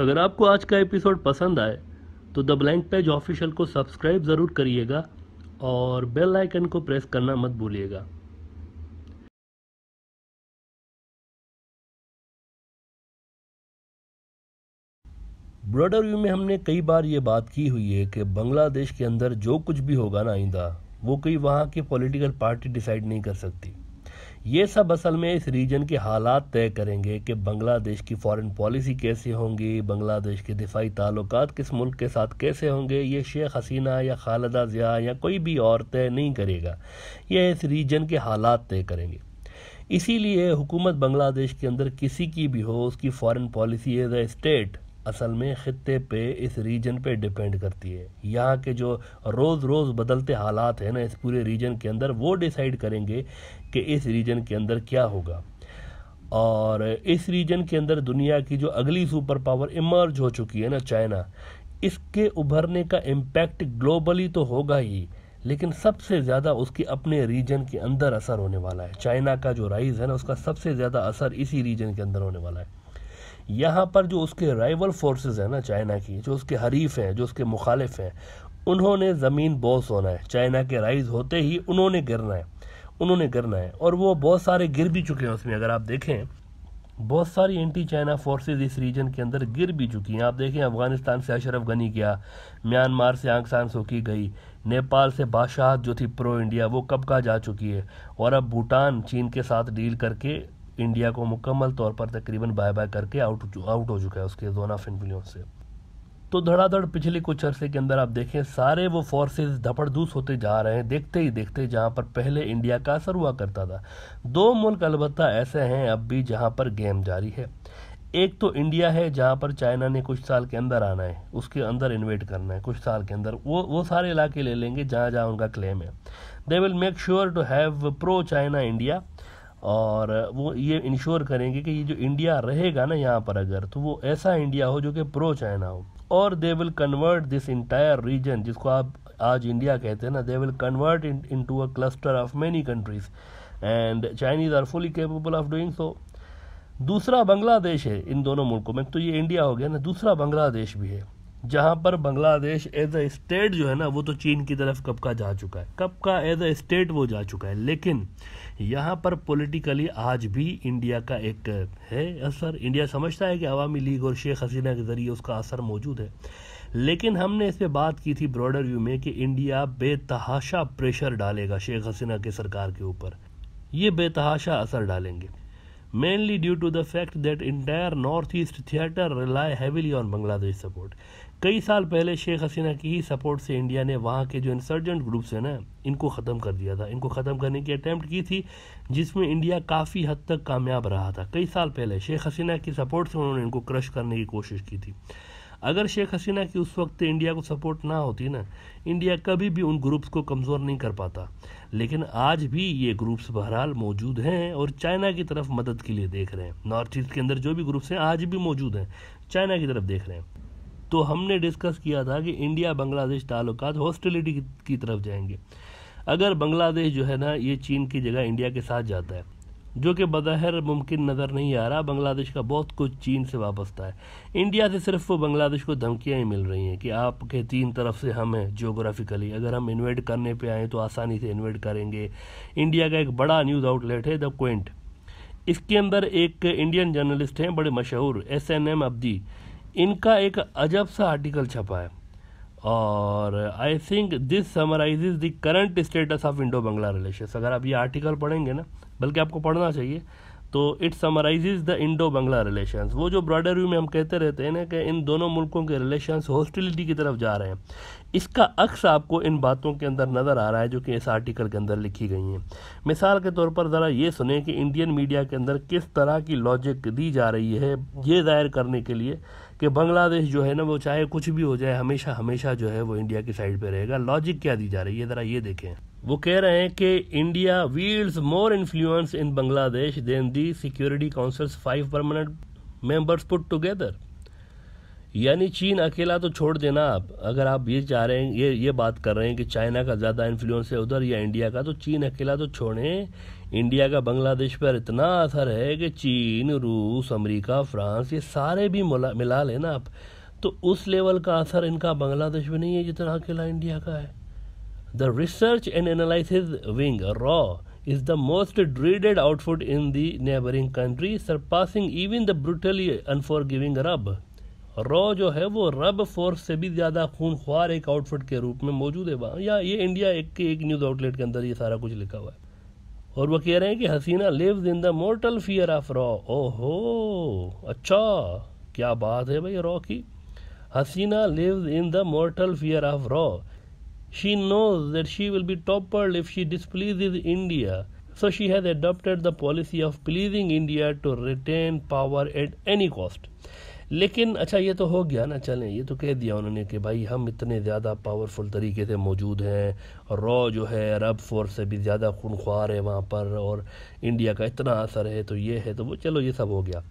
अगर आपको आज का एपिसोड पसंद आए तो द ब्लैंक पेज ऑफिशियल को सब्सक्राइब ज़रूर करिएगा और बेल आइकन को प्रेस करना मत भूलिएगा ब्रॉडर व्यू में हमने कई बार ये बात की हुई है कि बांग्लादेश के अंदर जो कुछ भी होगा ना आइंदा वो कोई वहाँ की पॉलिटिकल पार्टी डिसाइड नहीं कर सकती ये सब असल में इस रीजन के हालात तय करेंगे कि बांग्लादेश की फॉरेन पॉलिसी कैसी होंगी बांग्लादेश के दिफाई ताल्लुक किस मुल्क के साथ कैसे होंगे ये शेख हसीना या खालदा ज़िया या कोई भी और तय नहीं करेगा यह इस रीजन के हालात तय करेंगे इसीलिए हुकूमत बांग्लादेश के अंदर किसी की भी हो उसकी foreign policy as a state असल में ख़त्े पे इस रीजन पे डिपेंड करती है यहाँ के जो रोज़ रोज़ बदलते हालात हैं ना इस पूरे रीजन के अंदर वो डिसाइड करेंगे कि इस रीजन के अंदर क्या होगा और इस रीजन के अंदर दुनिया की जो अगली सुपर पावर इमर्ज हो चुकी है ना चाइना इसके उभरने का इम्पैक्ट ग्लोबली तो होगा ही लेकिन सबसे ज़्यादा उसके अपने रीजन के अंदर असर होने वाला है चाइना का जो राइज़ है ना उसका सबसे ज़्यादा असर इसी रीजन के अंदर होने वाला है यहाँ पर जो उसके राइवल फोर्सेस हैं ना चाइना की जो उसके हरीफ हैं जो उसके मुखालिफ हैं उन्होंने ज़मीन बॉस होना है चाइना के राइज होते ही उन्होंने गिरना है उन्होंने गिरना है और वो बहुत सारे गिर भी चुके हैं उसमें अगर आप देखें बहुत सारी एंटी चाइना फोर्सेज इस रीजन के अंदर गिर भी चुकी हैं आप देखें अफगानिस्तान से अशरफ गनी गया म्यांमार से आंग सान सोकी गई नेपाल से बादशाह जो थी प्रो इंडिया वो कब का जा चुकी है और अब भूटान चीन के साथ डील करके इंडिया को मुकम्मल तौर पर तकरीबन बाय बाय करके आउट आउट हो चुका है उसके जोन ऑफ इन्फ्लुएंस से तो धड़ाधड़ पिछले कुछ अरसे के अंदर आप देखें सारे वो फोर्सेस धपड़दूस होते जा रहे हैं देखते ही देखते जहां पर पहले इंडिया का असर हुआ करता था दो मुल्क अलबत् ऐसे हैं अब भी जहां पर गेम जारी है एक तो इंडिया है जहाँ पर चाइना ने कुछ साल के अंदर आना है उसके अंदर इन्वेट करना है कुछ साल के अंदर वो वो सारे इलाके ले लेंगे जहाँ जहाँ उनका क्लेम है they will make sure to have pro China India और वो ये इंश्योर करेंगे कि ये जो इंडिया रहेगा ना यहाँ पर अगर तो वो ऐसा इंडिया हो जो कि प्रो चाइना हो और they will convert this entire region जिसको आप आज इंडिया कहते हैं ना they will convert into a cluster of many countries and Chinese are fully capable of doing so दूसरा बांग्लादेश है इन दोनों मुल्कों में तो ये इंडिया हो गया ना दूसरा बांग्लादेश भी है जहाँ पर बांग्लादेश एज अ स्टेट जो है ना वो तो चीन की तरफ कब का जा चुका है कब का एज अ स्टेट वो जा चुका है लेकिन यहाँ पर पॉलिटिकली आज भी इंडिया का एक है असर इंडिया समझता है कि अवामी लीग और शेख हसीना के ज़रिए उसका असर मौजूद है लेकिन हमने इस पर बात की थी ब्रॉडर व्यू में कि इंडिया बेतहाशा प्रेशर डालेगा शेख हसीना के सरकार के ऊपर ये बेतहाशा असर डालेंगे mainly due to the fact that entire northeast theater rely heavily on Bangladesh support. कई साल पहले शेख हसीना की ही सपोर्ट से इंडिया ने वहाँ के जो इंसर्जेंट ग्रुप्स हैं ना इनको ख़त्म कर दिया था इनको ख़त्म करने की अटैम्प्ट की थी जिसमें इंडिया काफ़ी हद तक कामयाब रहा था कई साल पहले शेख हसीना की सपोर्ट से उन्होंने इनको क्रश करने की कोशिश की थी अगर शेख हसीना की उस वक्त इंडिया को सपोर्ट ना होती ना इंडिया कभी भी उन ग्रुप्स को कमज़ोर नहीं कर पाता लेकिन आज भी ये ग्रुप्स बहरहाल मौजूद हैं और चाइना की तरफ मदद के लिए देख रहे हैं नॉर्थ ईस्ट के अंदर जो भी ग्रुप्स हैं आज भी मौजूद हैं चाइना की तरफ देख रहे हैं तो हमने डिस्कस किया था कि इंडिया बांग्लादेश ताल्लुक हॉस्टिलिटी की तरफ जाएंगे अगर बांग्लादेश जो है ना ये चीन की जगह इंडिया के साथ जाता है जो कि बज़ाहिर मुमकिन नज़र नहीं आ रहा बांग्लादेश का बहुत कुछ चीन से वाबस्ता है इंडिया से सिर्फ बांग्लादेश को धमकियाँ ही मिल रही हैं कि आपके तीन तरफ से हम हैं जियोग्राफिकली अगर हम इन्वेट करने पे आएँ तो आसानी से इन्वेट करेंगे इंडिया का एक बड़ा न्यूज़ आउटलेट है द क्वेंट इसके अंदर एक इंडियन जर्नलिस्ट हैं बड़े मशहूर एस एन एम अब्दी इनका एक अजब सा आर्टिकल छपा है और I think this summarize the current status of Indo Bangla relation अगर आप ये आर्टिकल पढ़ेंगे ना बल्कि आपको पढ़ना चाहिए तो it summarizes the Indo Bangla relation वो जो ब्रॉडर व्यू में हम कहते रहते हैं ना कि इन दोनों मुल्कों के रिलेशन हॉस्टिलिटी की तरफ जा रहे हैं इसका अक्स आपको इन बातों के अंदर नज़र आ रहा है जो कि इस आर्टिकल के अंदर लिखी गई हैं मिसाल के तौर पर ज़रा ये सुने कि इंडियन मीडिया के अंदर किस तरह की लॉजिक दी जा रही है ये जाहिर करने के लिए कि बांग्लादेश जो है ना वो चाहे कुछ भी हो जाए हमेशा हमेशा जो है वो इंडिया की साइड पर रहेगा लॉजिक क्या दी जा रही है ज़रा ये देखें वो कह रहे हैं कि India wields more influence in Bangladesh than the security councils five permanent members put together यानी चीन अकेला तो छोड़ देना आप अगर आप ये चाह रहे हैं ये ये बात कर रहे हैं कि चाइना का ज़्यादा इन्फ्लुएंस है उधर या इंडिया का तो चीन अकेला तो छोड़ें इंडिया का बांग्लादेश पर इतना असर है कि चीन रूस अमेरिका फ्रांस ये सारे भी मिला लेना आप तो उस लेवल का असर इनका बांग्लादेश में नहीं है जितना अकेला इंडिया का है The research and analysis wing, RAW, is the most dreaded output in the neighboring country, surpassing even the brutally unforgiving RUB. रॉ जो है वो रब फोर्स से भी ज़्यादा खूनख्वार एक आउटफिट के रूप में मौजूद है वहाँ या ये इंडिया एक के एक न्यूज़ आउटलेट के अंदर ये सारा कुछ लिखा हुआ है और वो कह रहे हैं कि Hasina lives in the mortal fear of रॉ ओहो अच्छा क्या बात है भाई रॉ की Hasina lives in the mortal fear of रॉ She knows that she will be toppled if she displeases India, so she has adopted the policy of pleasing India to retain power at any cost. लेकिन अच्छा ये तो हो गया ना चलें ये तो कह दिया उन्होंने कि भाई हम इतने ज़्यादा पावरफुल तरीके से मौजूद हैं रॉ जो है अरब फोर्स से भी ज़्यादा खूनख्वार है वहाँ पर और इंडिया का इतना असर है तो ये है तो वो चलो ये सब हो गया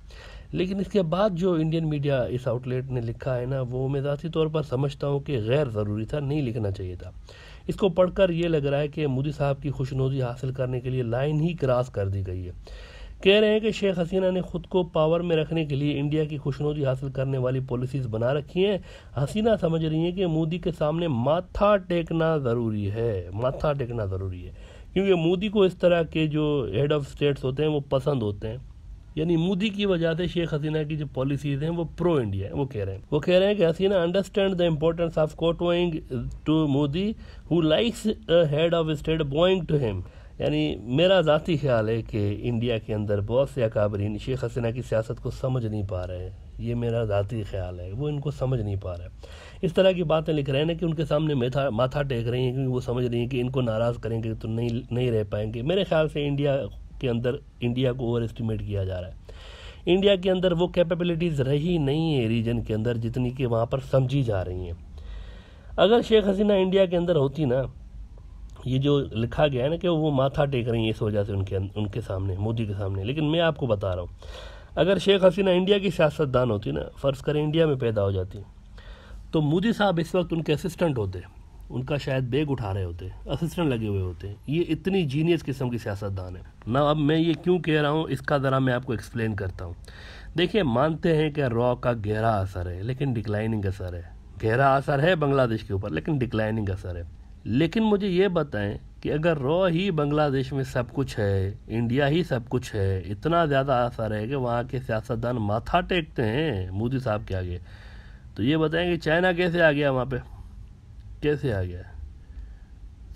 लेकिन इसके बाद जो इंडियन मीडिया इस आउटलेट ने लिखा है ना वो मैं ज़ाती तौर पर समझता हूँ कि गैर ज़रूरी था नहीं लिखना चाहिए था इसको पढ़कर ये लग रहा है कि मोदी साहब की खुशनोदी हासिल करने के लिए लाइन ही क्रॉस कर दी गई है कह रहे हैं कि शेख हसीना ने खुद को पावर में रखने के लिए इंडिया की खुशनोदी हासिल करने वाली पॉलिसीज बना रखी हैं हसीना समझ रही हैं कि मोदी के सामने माथा टेकना ज़रूरी है माथा टेकना ज़रूरी है क्योंकि मोदी को इस तरह के जो हेड ऑफ स्टेट्स होते हैं वो पसंद होते हैं यानी मोदी की वजह से शेख हसीना की जो पॉलिसीज हैं वो प्रो इंडिया है वो कह रहे हैं वो कह रहे हैं कि Hasina understand the importance of kowtowing to Modi who likes head of state bowing to him यानी मेरा ज़ाती ख्याल है कि इंडिया के अंदर बहुत से अकाबरीन शेख हसीना की सियासत को समझ नहीं पा रहे हैं ये मेरा ज़ाती ख्याल है वो इनको समझ नहीं पा रहा है इस तरह की बातें लिख रहे हैं ना कि उनके सामने मेथा माथा टेक रही हैं क्योंकि वो समझ रही हैं कि इनको नाराज़ करेंगे तो नहीं नहीं रह पाएंगे मेरे ख्याल से इंडिया के अंदर इंडिया को ओवर एस्टिमेट किया जा रहा है इंडिया के अंदर वो कैपेबिलिटीज़ रही नहीं है रीजन के अंदर जितनी कि वहाँ पर समझी जा रही हैं अगर शेख हसीना इंडिया के अंदर होती ना ये जो लिखा गया है ना कि वो माथा टेक रही हैं इस वजह से उनके अं-, उनके सामने मोदी के सामने लेकिन मैं आपको बता रहा हूँ अगर शेख हसीना इंडिया की सियासतदान होती ना फ़र्ज़ करें इंडिया में पैदा हो जाती तो मोदी साहब इस वक्त उनके असिस्टेंट होते उनका शायद बैग उठा रहे होते असिस्टेंट लगे हुए होते ये इतनी जीनियस किस्म की सियासतदान है ना अब मैं ये क्यों कह रहा हूँ इसका ज़रा मैं आपको एक्सप्लेन करता हूँ देखिए मानते हैं कि रॉ का गहरा असर है लेकिन डिक्लाइनिंग असर है गहरा असर है बांग्लादेश के ऊपर लेकिन डिक्लाइनिंग असर है लेकिन मुझे ये बताएं कि अगर रॉ ही बांग्लादेश में सब कुछ है इंडिया ही सब कुछ है इतना ज़्यादा असर है कि वहाँ के सियासतदान माथा टेकते हैं मोदी साहब के आगे तो ये बताएं कि चाइना कैसे आ गया वहाँ पर कैसे आ गया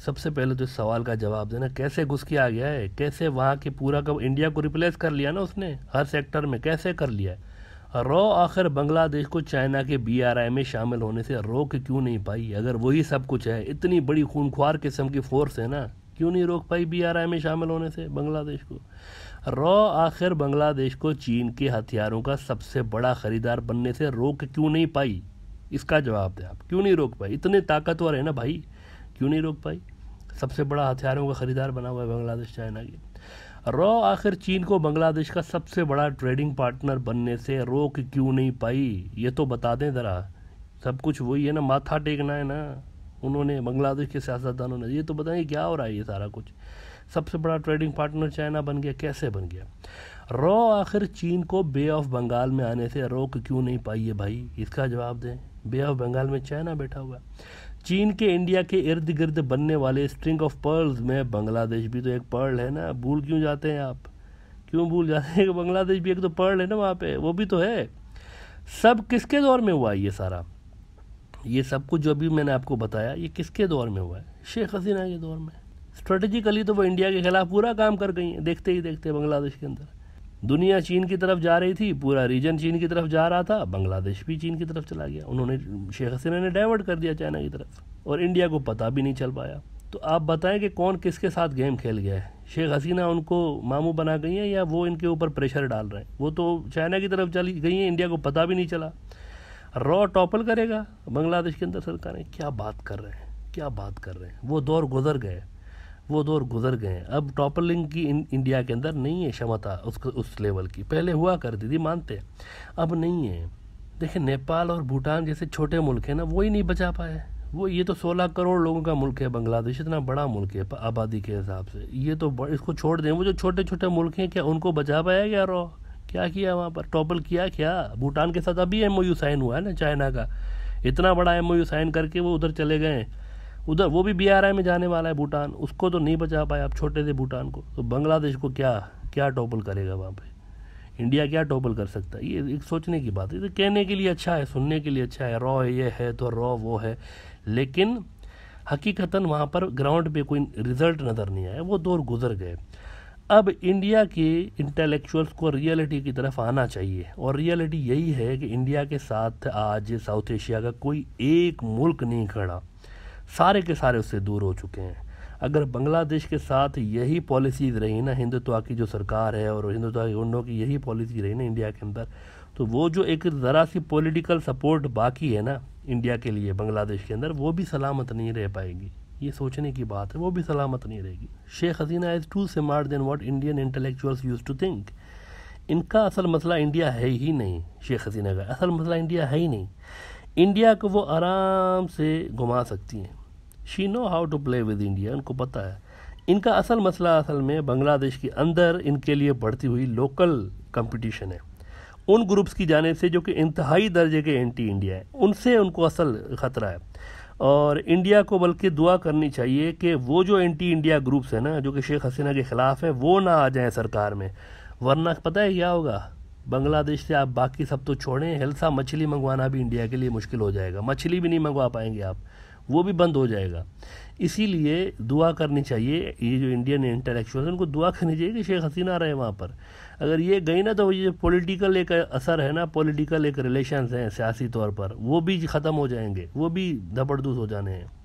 सबसे पहले तो इस सवाल का जवाब देना कैसे घुस के आ गया है कैसे वहाँ के पूरा का इंडिया को रिप्लेस कर लिया ना उसने हर सेक्टर में कैसे कर लिया है रो आखिर बांग्लादेश को चाइना के आई में शामिल होने से रोक क्यों नहीं पाई अगर वही सब कुछ है इतनी बड़ी खूनख्वार किस्म की फोर्स है ना क्यों नहीं रोक पाई आई में शामिल होने से बांग्लादेश को रो आखिर बांग्लादेश को चीन के हथियारों का सबसे बड़ा खरीदार बनने से रोक क्यों नहीं पाई इसका जवाब दें आप क्यों नहीं रोक पाए इतने ताकतवर है ना भाई क्यों नहीं रोक पाई सबसे बड़ा हथियारों का खरीदार बना हुआ है बांग्लादेश चाइना की रॉ आखिर चीन को बांग्लादेश का सबसे बड़ा ट्रेडिंग पार्टनर बनने से रोक क्यों नहीं पाई ये तो बता दें ज़रा सब कुछ वही है ना माथा टेकना है ना उन्होंने बांग्लादेश के सियासतदानों ने ये तो बताएं क्या हो रहा है ये सारा कुछ सबसे बड़ा ट्रेडिंग पार्टनर चाइना बन गया कैसे बन गया रॉ आखिर चीन को बे ऑफ बंगाल में आने से रोक क्यों नहीं पाई है भाई इसका जवाब दें बे ऑफ बंगाल में चाइना बैठा हुआ है चीन के इंडिया के इर्द गिर्द बनने वाले स्ट्रिंग ऑफ पर्ल्स में बांग्लादेश भी तो एक पर्ल है ना भूल क्यों जाते हैं आप क्यों भूल जाते हैं कि बांग्लादेश भी एक तो पर्ल है ना वहाँ पे वो भी तो है सब किसके दौर में हुआ ये सारा ये सब कुछ जो अभी मैंने आपको बताया ये किसके दौर में हुआ है शेख हसीना के दौर में स्ट्रेटजिकली तो वो इंडिया के खिलाफ पूरा काम कर गई हैं देखते ही देखते बांग्लादेश के अंदर दुनिया चीन की तरफ जा रही थी पूरा रीजन चीन की तरफ जा रहा था बांग्लादेश भी चीन की तरफ चला गया उन्होंने शेख हसीना ने डाइवर्ट कर दिया चाइना की तरफ और इंडिया को पता भी नहीं चल पाया तो आप बताएं कि कौन किसके साथ गेम खेल गया है शेख हसीना उनको मामू बना गई हैं या वो इनके ऊपर प्रेशर डाल रहे हैं वो तो चाइना की तरफ चली गई हैं इंडिया को पता भी नहीं चला रॉ टॉपल करेगा बांग्लादेश के अंदर सरकारें क्या बात कर रहे हैं क्या बात कर रहे हैं वो दौर गुजर गए वो दौर गुजर गए हैं अब टॉपलिंग की इन, इंडिया के अंदर नहीं है क्षमता उस उस लेवल की पहले हुआ करती थी मानते अब नहीं है देखिए नेपाल और भूटान जैसे छोटे मुल्क हैं ना वो ही नहीं बचा पाए वो ये तो 16 करोड़ लोगों का मुल्क है बांग्लादेश इतना बड़ा मुल्क है आबादी के हिसाब से ये तो इसको छोड़ दें वो जो छोटे छोटे मुल्क हैं क्या उनको बचा पाया गया रो क्या किया वहाँ पर टॉपल किया क्या भूटान के साथ अभी एम साइन हुआ है ना चाइना का इतना बड़ा एम साइन करके वो उधर चले गए हैं उधर वो भी बीआरआई में जाने वाला है भूटान उसको तो नहीं बचा पाए आप छोटे से भूटान को तो बांग्लादेश को क्या क्या टोपल करेगा वहाँ पे इंडिया क्या टोपल कर सकता है ये एक सोचने की बात है तो कहने के लिए अच्छा है सुनने के लिए अच्छा है रॉ है ये है तो रॉ वो है लेकिन हकीकता वहाँ पर ग्राउंड पे कोई रिजल्ट नज़र नहीं आया वो दौर गुजर गए अब इंडिया के इंटेलेक्चुअल्स को रियलिटी की तरफ आना चाहिए और रियलिटी यही है कि इंडिया के साथ आज साउथ एशिया का कोई एक मुल्क नहीं खड़ा सारे के सारे उससे दूर हो चुके हैं अगर बांग्लादेश के साथ यही पॉलिसीज़ रही ना हिंदुत्व की जो सरकार है और हिंदुत्व की गुंडों की यही पॉलिसी रही ना इंडिया के अंदर तो वो जो एक ज़रा सी पॉलिटिकल सपोर्ट बाकी है ना इंडिया के लिए बांग्लादेश के अंदर वो भी सलामत नहीं रह पाएगी ये सोचने की बात है वो भी सलामत नहीं रहेगी Sheikh Hasina is too smart than what Indian intellectuals use to think इनका असल मसला इंडिया है ही नहीं शेख हसीना का असल मसला इंडिया है ही नहीं इंडिया को वो आराम से घुमा सकती हैं she knows how to play with India उनको पता है इनका असल मसला असल में बांग्लादेश के अंदर इनके लिए बढ़ती हुई लोकल कंपटीशन है उन ग्रुप्स की जाने से जो कि इंतहाई दर्जे के एंटी इंडिया है उनसे उनको असल ख़तरा है और इंडिया को बल्कि दुआ करनी चाहिए कि वो जो एंटी इंडिया ग्रुप्स हैं ना जो कि शेख हसीना के ख़िलाफ़ हैं वो ना आ जाएं सरकार में वरना पता है क्या होगा बांग्लादेश से आप बाकी सब तो छोड़ें हिलसा मछली मंगवाना भी इंडिया के लिए मुश्किल हो जाएगा मछली भी नहीं मंगवा पाएंगे आप वो भी बंद हो जाएगा इसीलिए दुआ करनी चाहिए ये जो इंडियन इंटेलेक्चुअल उनको दुआ करनी चाहिए कि शेख हसीना रहे वहाँ पर अगर ये गई ना तो ये पॉलिटिकल एक असर है ना पॉलिटिकल एक रिलेशंस हैं सियासी तौर पर वो भी ख़त्म हो जाएंगे वो भी धपड़दूस हो जाने हैं